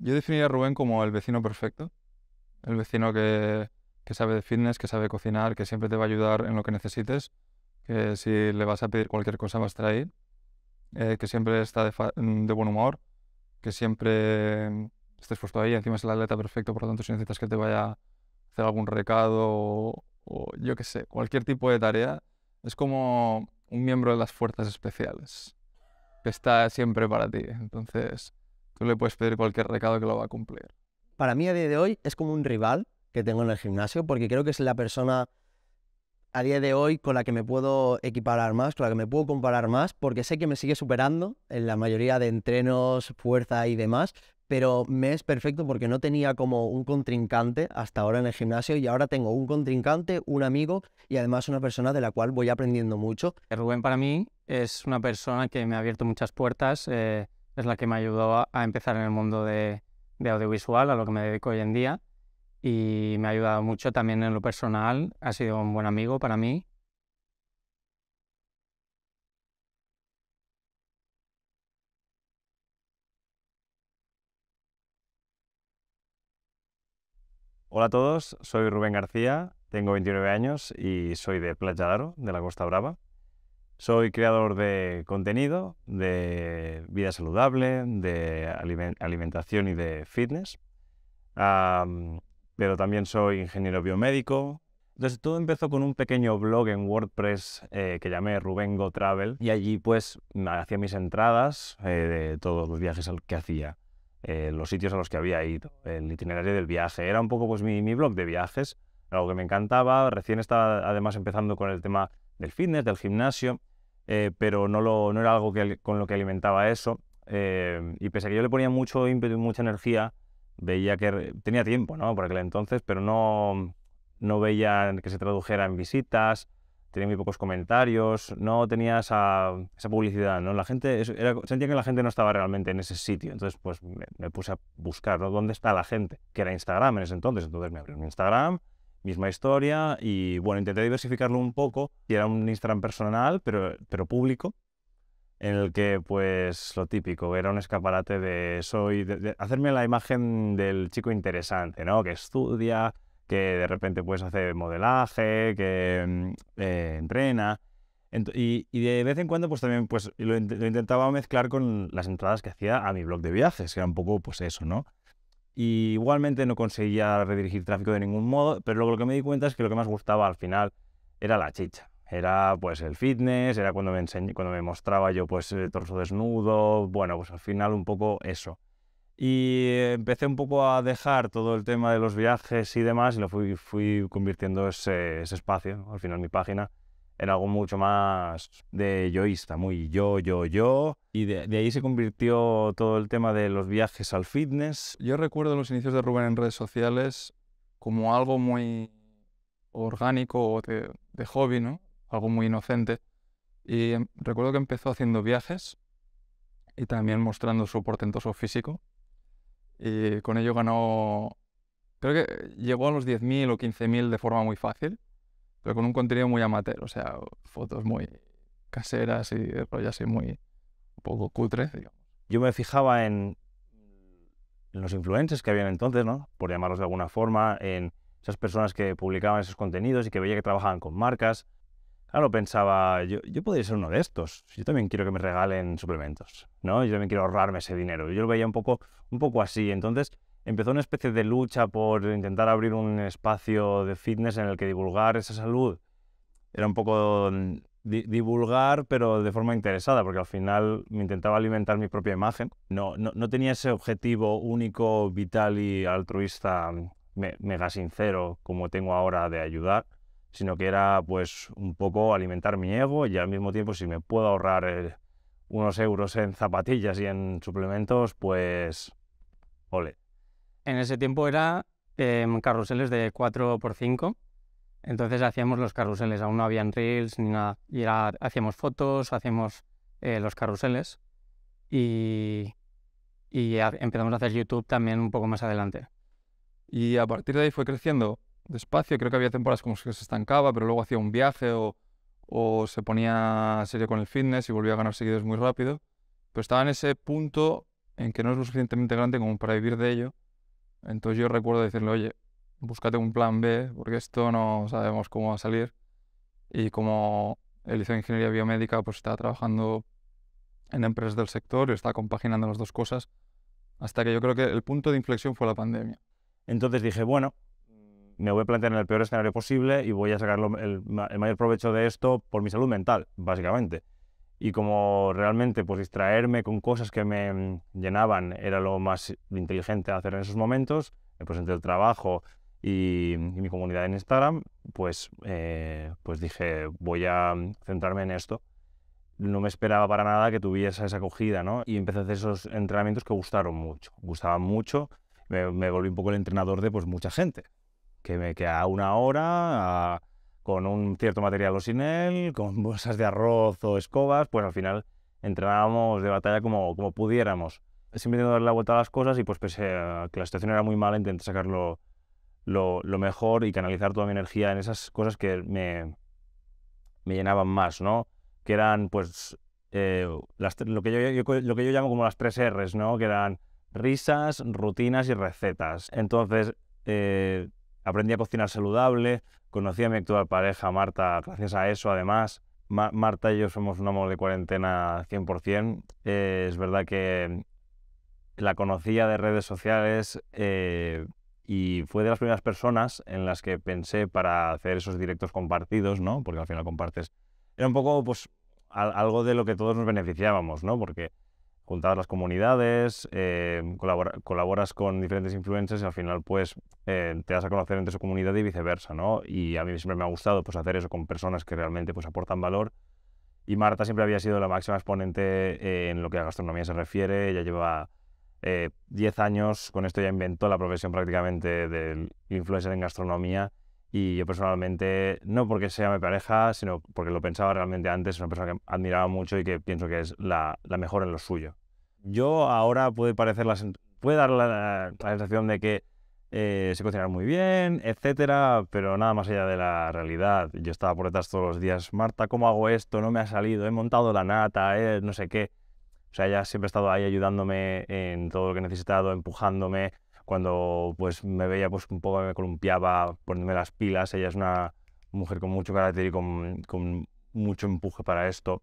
Yo definiría a Rubén como el vecino perfecto, el vecino que, sabe de fitness, que sabe cocinar, que siempre te va a ayudar en lo que necesites, que si le vas a pedir cualquier cosa vas a traer, eh, que siempre está mm, de, buen humor, que siempre mm, estés puesto ahí, encima es el atleta perfecto, por lo tanto si necesitas que te vaya a hacer algún recado o, o yo qué sé, cualquier tipo de tarea, es como un miembro de las fuerzas especiales, que está siempre para ti. Entonces, tú le puedes pedir cualquier recado que lo va a cumplir. Para mí a día de hoy es como un rival que tengo en el gimnasio, porque creo que es la persona a día de hoy con la que me puedo equiparar más, con la que me puedo comparar más, porque sé que me sigue superando en la mayoría de entrenos, fuerza y demás, pero me es perfecto porque no tenía como un contrincante hasta ahora en el gimnasio y ahora tengo un contrincante, un amigo y además una persona de la cual voy aprendiendo mucho. Eh, Rubén para mí es una persona que me ha abierto muchas puertas. Eh, es la que me ayudó a, empezar en el mundo de, de, audiovisual, a lo que me dedico hoy en día. Y me ha ayudado mucho también en lo personal, ha sido un buen amigo para mí. Hola a todos, soy Rubén García, tengo 29 años y soy de Playa Daro, de la Costa Brava. Soy creador de contenido, de vida saludable, de alimentación y de fitness, pero también soy ingeniero biomédico. Entonces todo empezó con un pequeño blog en WordPress eh, que llamé Rubengo Travel y allí pues hacía mis entradas eh, de todos los viajes que hacía, eh, los sitios a los que había ido, el itinerario del viaje. Era un poco pues mi, mi blog de viajes, algo que me encantaba. Recién estaba además empezando con el tema del fitness, del gimnasio, eh, pero no, no, era algo con lo que alimentaba eso. Eh, y pese a que yo le ponía mucho ímpetu y mucha energía, veía que tenía tiempo, ¿no? Por aquel entonces, pero no, no veía que se tradujera en visitas, tenía muy pocos comentarios, no tenía esa, publicidad, ¿no? La gente, era, sentía que la gente no estaba realmente en ese sitio, entonces pues me, puse a buscar, ¿Dónde está la gente? Que era Instagram en ese entonces, entonces me abrió un Instagram, misma historia y bueno, intenté diversificarlo un poco y era un Instagram personal, pero, pero público, en el que pues lo típico, era un escaparate de soy, y hacerme la imagen del chico interesante, ¿no? Que estudia, que de repente pues hace modelaje, que mm, eh, entrena. y, de vez en cuando pues también pues lo, lo, intentaba mezclar con las entradas que hacía a mi blog de viajes, que era un poco pues eso, ¿no? Y igualmente no conseguía redirigir tráfico de ningún modo, pero luego lo que me di cuenta es que lo que más gustaba al final era la chicha. Era pues el fitness, era cuando me, cuando me mostraba yo pues el eh, torso desnudo, bueno, pues al final un poco eso. Y eh, empecé un poco a dejar todo el tema de los viajes y demás y lo fui, fui convirtiendo ese, ese espacio, al final mi página, en algo mucho más de yoísta, muy yo, yo, yo. Y de, ahí se convirtió todo el tema de los viajes al fitness. Yo recuerdo los inicios de Rubén en redes sociales como algo muy orgánico de, de hobby, ¿no? Algo muy inocente. Y em, recuerdo que empezó haciendo viajes y también mostrando su portentoso físico. Y con ello ganó, creo que llegó a los 10.000 o 15.000 de forma muy fácil pero con un contenido muy amateur, o sea, fotos muy caseras y rollo así muy un poco cutre, Yo me fijaba en los influencers que habían entonces, ¿no? Por llamarlos de alguna forma, en esas personas que publicaban esos contenidos y que veía que trabajaban con marcas. Claro, pensaba, yo, podría ser uno de estos. Yo también quiero que me regalen suplementos, ¿no? Yo también quiero ahorrarme ese dinero. Yo lo veía un poco, un poco así. Entonces, empezó una especie de lucha por intentar abrir un espacio de fitness en el que divulgar esa salud. Era un poco mm, divulgar, pero de forma interesada, porque al final me intentaba alimentar mi propia imagen. No, no, no tenía ese objetivo único, vital y altruista mm, mega sincero como tengo ahora de ayudar, sino que era pues un poco alimentar mi ego y al mismo tiempo si me puedo ahorrar... Eh, unos euros en zapatillas y en suplementos, pues ole en ese tiempo era eh, carruseles de 4x5. Entonces hacíamos los carruseles, aún no habían reels ni nada. Y hacíamos fotos, hacíamos eh, los carruseles y, empezamos a hacer YouTube también un poco más adelante. Y a partir de ahí fue creciendo despacio. Creo que había temporadas como que se estancaba, pero luego hacía un viaje o, se ponía serio con el fitness y volvía a ganar seguidores muy rápido. Pero estaba en ese punto en que no es lo suficientemente grande como para vivir de ello entonces yo recuerdo decirle, oye, búscate un plan B, porque esto no sabemos cómo va a salir. Y como él hizo ingeniería biomédica, pues está trabajando en empresas del sector y está compaginando las dos cosas, hasta que yo creo que el punto de inflexión fue la pandemia. Entonces dije, bueno, me voy a plantear en el peor escenario posible y voy a sacar el mayor provecho de esto por mi salud mental, básicamente y como realmente pues distraerme con cosas que me mm, llenaban era lo más inteligente hacer en esos momentos, pues entre el trabajo mm, y, mi comunidad en Instagram, pues, eh, pues dije voy a mm, centrarme en esto. No me esperaba para nada que tuviese esa acogida, ¿no? Y empecé a hacer esos entrenamientos que gustaron mucho, gustaban mucho. Me, volví un poco el entrenador de pues mucha gente, que, me, a una hora, a, con un cierto material o sin él, con bolsas de arroz o escobas, pues al final entrenábamos de batalla como, pudiéramos. Siempre intentando darle la vuelta a las cosas y pues pese a que la situación era muy mala, intenté sacarlo lo, mejor y canalizar toda mi energía en esas cosas que me, llenaban más, ¿no? Que eran, pues, eh, lo, que yo, llamo como las tres R's, ¿no? Que eran risas, rutinas y recetas. Entonces, eh, aprendí a cocinar saludable, Conocí a mi actual pareja, Marta, gracias a eso, además. Marta y yo somos un amor de cuarentena 100%. Eh, es verdad que la conocía de redes sociales eh, y fue de las primeras personas en las que pensé para hacer esos directos compartidos, ¿no? Porque al final compartes. Era un poco, pues, algo de lo que todos nos beneficiábamos, ¿no? Porque juntas las comunidades, em, colaboras con diferentes influencers y al final pues eh, te das a conocer entre su comunidad y viceversa, ¿no? Y a mí siempre me ha gustado pues hacer eso con personas que realmente pues aportan valor y Marta siempre había sido la máxima exponente en lo que a gastronomía se refiere, ella lleva 10 eh, años, con esto ya inventó la profesión prácticamente del influencer en gastronomía y yo personalmente, no porque sea mi pareja, sino porque lo pensaba realmente antes, es una persona que admiraba mucho y que pienso que es la mejor en lo suyo yo ahora puede parecer puede dar la, sensación de que se eh, sé muy bien, etcétera, pero nada más allá de la realidad. Yo estaba por detrás todos los días, Marta, ¿cómo hago esto? No me ha salido, he montado la nata, eh, no sé qué. O sea, ella siempre ha estado ahí ayudándome en todo lo que he necesitado, empujándome. Cuando pues me veía pues un poco me columpiaba, poniéndome las pilas. Ella es una mujer con mucho carácter y con, con mucho empuje para esto.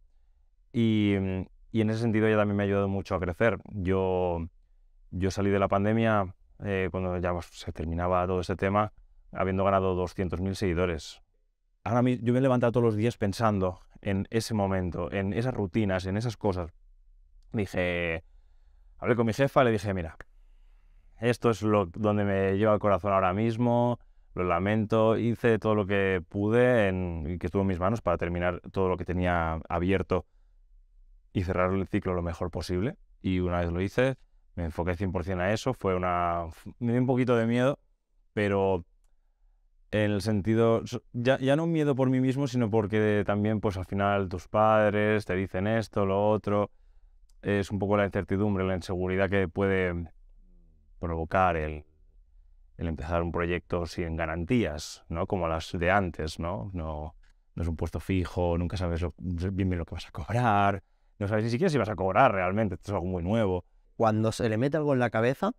Y, mm, y en ese sentido ella también me ha ayudado mucho a crecer. Yo, yo salí de la pandemia eh, cuando ya pues, se terminaba todo ese tema, habiendo ganado 200.000 seguidores. Ahora yo me he levantado todos los días pensando en ese momento, en esas rutinas, en esas cosas. Dije, hablé con mi jefa, le dije, mira, esto es lo, donde me lleva el corazón ahora mismo, lo lamento, hice todo lo que pude y que estuvo en mis manos para terminar todo lo que tenía abierto y cerrar el ciclo lo mejor posible. Y una vez lo hice, me enfoqué 100% a eso. Fue una. Me di un poquito de miedo, pero en el sentido. Ya, ya no miedo por mí mismo, sino porque también, pues al final, tus padres te dicen esto, lo otro. Es un poco la incertidumbre, la inseguridad que puede provocar el, el empezar un proyecto sin garantías, ¿no? Como las de antes, ¿no? No, no es un puesto fijo, nunca sabes bien bien lo que vas a cobrar no sabes ni siquiera si vas a cobrar realmente, esto es algo muy nuevo. Cuando se le mete algo en la cabeza,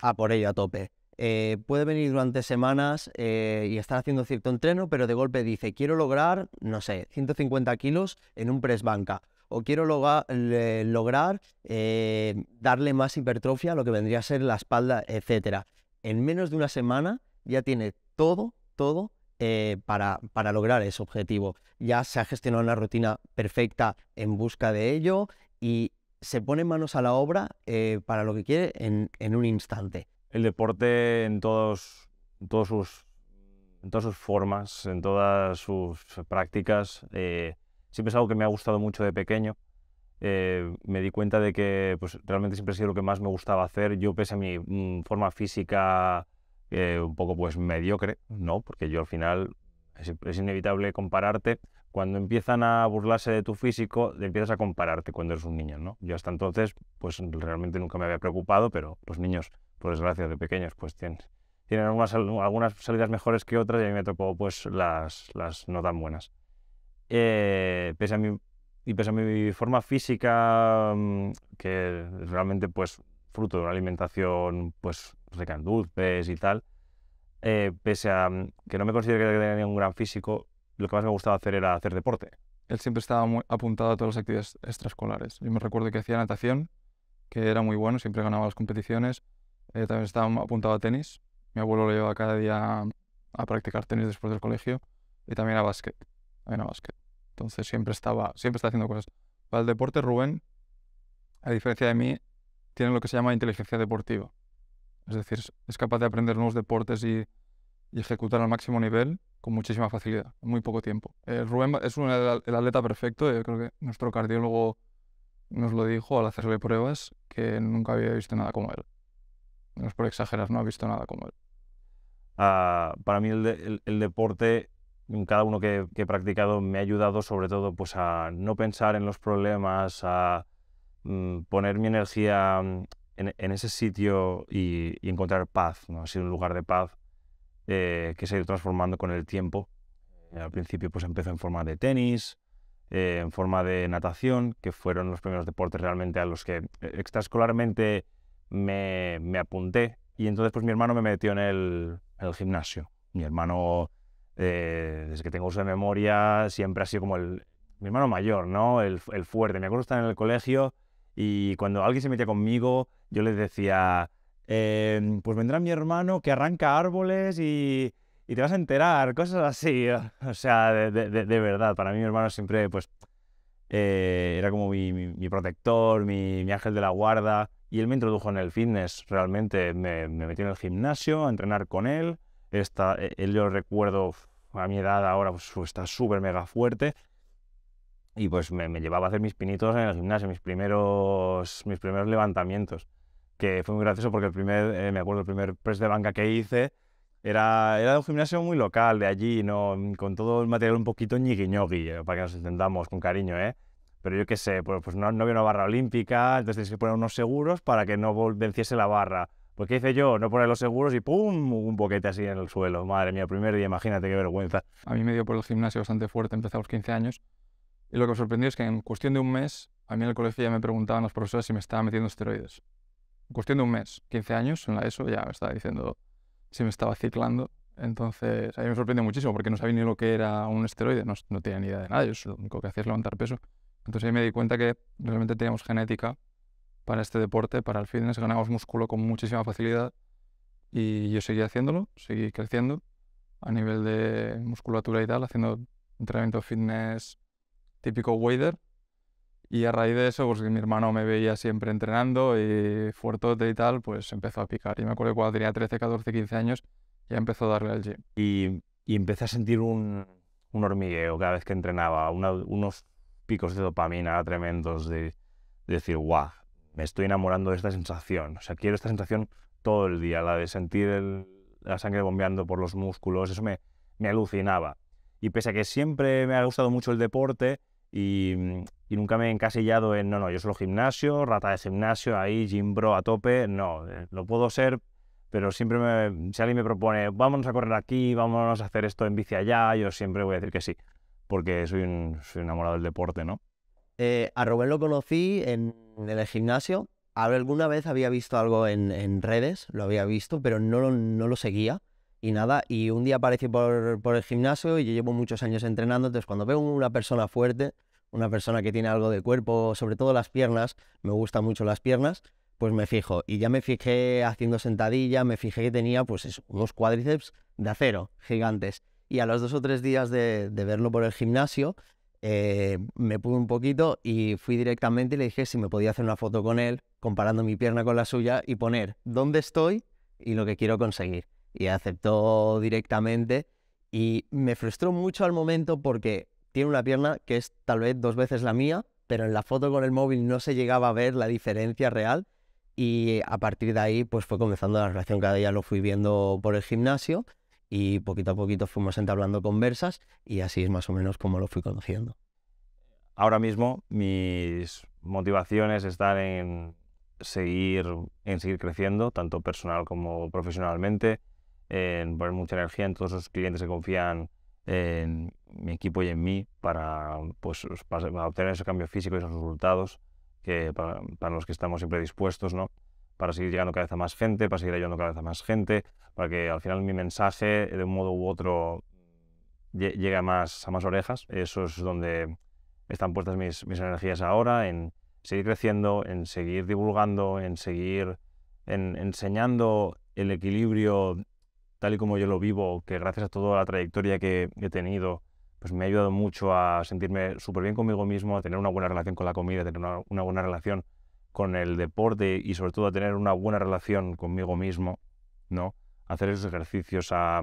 a por ello, a tope. Eh, puede venir durante semanas eh, y estar haciendo cierto entreno, pero de golpe dice, quiero lograr, no sé, 150 kilos en un press banca. O quiero lograr eh, darle más hipertrofia a lo que vendría a ser la espalda, etc. En menos de una semana ya tiene todo, todo eh, para, lograr ese objetivo. Ya se ha gestionado una rutina perfecta en busca de ello y se pone manos a la obra eh, para lo que quiere en, un instante. El deporte en, todos, todos sus, todas sus formas, en todas sus prácticas, eh, siempre es algo que me ha gustado mucho de pequeño. me di cuenta de que pues, realmente siempre ha sido lo que más me gustaba hacer. Yo, pese a mi mm, forma física eh, un poco pues mediocre, ¿no? Porque yo al final es, inevitable compararte. Cuando empiezan a burlarse de tu físico, empiezas a compararte cuando eres un niño, ¿no? Yo hasta entonces, pues realmente nunca me había preocupado, pero los niños, por desgracia, de pequeños, pues tienen, tienen algunas, algunas salidas mejores que otras y a mí me tocó pues las, las no tan buenas. Eh, pese a y pese a mi forma física, mm, que realmente pues fruto de una alimentación pues rica en dulces y tal, eh, pese a mm, que no me considero que tenía un gran físico, lo que más me gustaba hacer era hacer deporte. Él siempre estaba muy apuntado a todas las actividades extraescolares. Yo me recuerdo que hacía natación, que era muy bueno, siempre ganaba las competiciones. Eh, también estaba apuntado a tenis. Mi abuelo lo llevaba cada día a practicar tenis después del colegio. Y también a básquet. También a básquet. Entonces siempre estaba, siempre estaba haciendo cosas. Para el deporte, Rubén, a diferencia de mí, tienen lo que se llama inteligencia deportiva. Es decir, es capaz de aprender nuevos deportes y, ejecutar al máximo nivel con muchísima facilidad, en muy poco tiempo. Eh, Rubén es el, atleta perfecto, yo creo que nuestro cardiólogo nos lo dijo al hacerle pruebas, que nunca había visto nada como él. No es por exagerar, no ha visto nada como él. Ah, para mí el, deporte, en deporte, cada uno que, que, he practicado, me ha ayudado sobre todo pues, a no pensar en los problemas, a Mm, poner mi energía mm, en, ese sitio y, encontrar paz, ¿no? Ha sido un lugar de paz eh, que se ha ido transformando con el tiempo. Eh, al principio pues empezó en forma de tenis, eh, en forma de natación, que fueron los primeros deportes realmente a los que extraescolarmente me, me apunté. Y entonces pues mi hermano me metió en el, el gimnasio. Mi hermano, desde que tengo uso de memoria, siempre ha sido como el, mi hermano mayor, ¿no? El, el fuerte. Me acuerdo estar en el colegio y cuando alguien se metía conmigo, yo les decía, em, pues vendrá mi hermano que arranca árboles y, y, te vas a enterar, cosas así. O sea, de, de, verdad, para mí mi hermano siempre, pues, eh, era como mi, mi, protector, mi, mi, ángel de la guarda. Y él me introdujo en el fitness, realmente. Me, me metí en el gimnasio a entrenar con él. Esta, e, él yo recuerdo a mi edad ahora, pues está súper mega fuerte y pues me, me, llevaba a hacer mis pinitos en el gimnasio, mis primeros, mis primeros levantamientos, que fue muy gracioso porque el primer, eh, me acuerdo, el primer press de banca que hice era, era de un gimnasio muy local, de allí, ¿no? con todo el material un poquito ñiguiñogui, eh, para que nos entendamos con cariño, ¿eh? Pero yo qué sé, pues, pues no, había una barra olímpica, entonces tienes que poner unos seguros para que no venciese la barra. Pues ¿qué hice yo? No poner los seguros y ¡pum! Un boquete así en el suelo. Madre mía, primer día, imagínate qué vergüenza. A mí me dio por el gimnasio bastante fuerte, empecé a los 15 años y lo que me sorprendió es que en cuestión de un mes, a mí en el colegio ya me preguntaban los profesores si me estaba metiendo esteroides. En cuestión de un mes, 15 años en la ESO, ya me estaba diciendo si me estaba ciclando. Entonces, a mí me sorprendió muchísimo porque no sabía ni lo que era un esteroide, no, tenía ni idea de nada, yo lo único que hacía es levantar peso. Entonces ahí me di cuenta que realmente teníamos genética para este deporte, para el fitness, ganamos músculo con muchísima facilidad y yo seguí haciéndolo, seguí creciendo a nivel de musculatura y tal, haciendo entrenamiento fitness típico wader. Y a raíz de eso, pues mi hermano me veía siempre entrenando y fuertote y tal, pues empezó a picar. Y me acuerdo que cuando tenía 13, 14, 15 años, ya empezó a darle al gym. Y, empecé a sentir un, hormigueo cada vez que entrenaba, unos picos de dopamina tremendos de, decir, guau, me estoy enamorando de esta sensación. O sea, quiero esta sensación todo el día, la de sentir la sangre bombeando por los músculos, eso me, me alucinaba. Y pese a que siempre me ha gustado mucho el deporte, Mm, y, nunca me he encasillado en, no, no, yo solo gimnasio, rata de gimnasio, ahí, gym bro a tope, no, eh, lo puedo ser, pero siempre si alguien me propone, vámonos a correr aquí, vámonos a hacer esto en bici allá, yo siempre voy a decir que sí, porque soy soy enamorado del deporte, ¿no? Eh, a Rubén lo conocí en, el gimnasio, alguna vez había visto algo en, en redes, lo había visto, pero no, no lo seguía. Y nada, y un día aparecí por, por el gimnasio y yo llevo muchos años entrenando, entonces cuando veo una persona fuerte, una persona que tiene algo de cuerpo, sobre todo las piernas, me gustan mucho las piernas, pues me fijo. Y ya me fijé haciendo sentadilla, me fijé que tenía pues unos cuádriceps de acero gigantes. Y a los dos o tres días de, verlo por el gimnasio, eh, me pude un poquito y fui directamente y le dije si me podía hacer una foto con él, comparando mi pierna con la suya y poner dónde estoy y lo que quiero conseguir y aceptó directamente. Y me frustró mucho al momento porque tiene una pierna que es tal vez dos veces la mía, pero en la foto con el móvil no se llegaba a ver la diferencia real. Y a partir de ahí, pues fue comenzando la relación. Cada día lo fui viendo por el gimnasio y poquito a poquito fuimos entablando conversas y así es más o menos como lo fui conociendo. Ahora mismo mis motivaciones están en seguir, en seguir creciendo, tanto personal como profesionalmente en poner mucha energía en todos esos clientes que confían en mi equipo y en mí para, pues, obtener ese cambio físico y esos resultados que para, los que estamos siempre dispuestos, ¿no? Para seguir llegando cada vez a más gente, para seguir ayudando cada vez a más gente, para que al final mi mensaje, de un modo u otro, llegue a más, a más orejas. Eso es donde están puestas mis, mis energías ahora, en seguir creciendo, en seguir divulgando, en seguir en, enseñando el equilibrio tal y como yo lo vivo, que gracias a toda la trayectoria que he tenido, pues me ha ayudado mucho a sentirme súper bien conmigo mismo, a tener una buena relación con la comida, a tener una, buena relación con el deporte y sobre todo a tener una buena relación conmigo mismo, ¿no? hacer esos ejercicios, a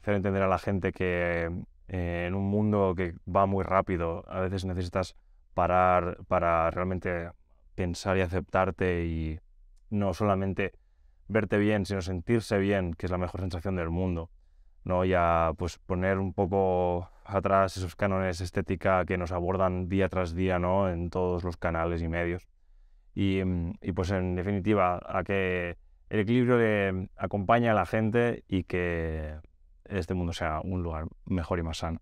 hacer entender a la gente que eh, en un mundo que va muy rápido, a veces necesitas parar para realmente pensar y aceptarte y no solamente verte bien, sino sentirse bien, que es la mejor sensación del mundo. ¿no? Y a pues, poner un poco atrás esos cánones estética que nos abordan día tras día ¿no? en todos los canales y medios. Y, pues en definitiva, a que el equilibrio acompañe a la gente y que este mundo sea un lugar mejor y más sano.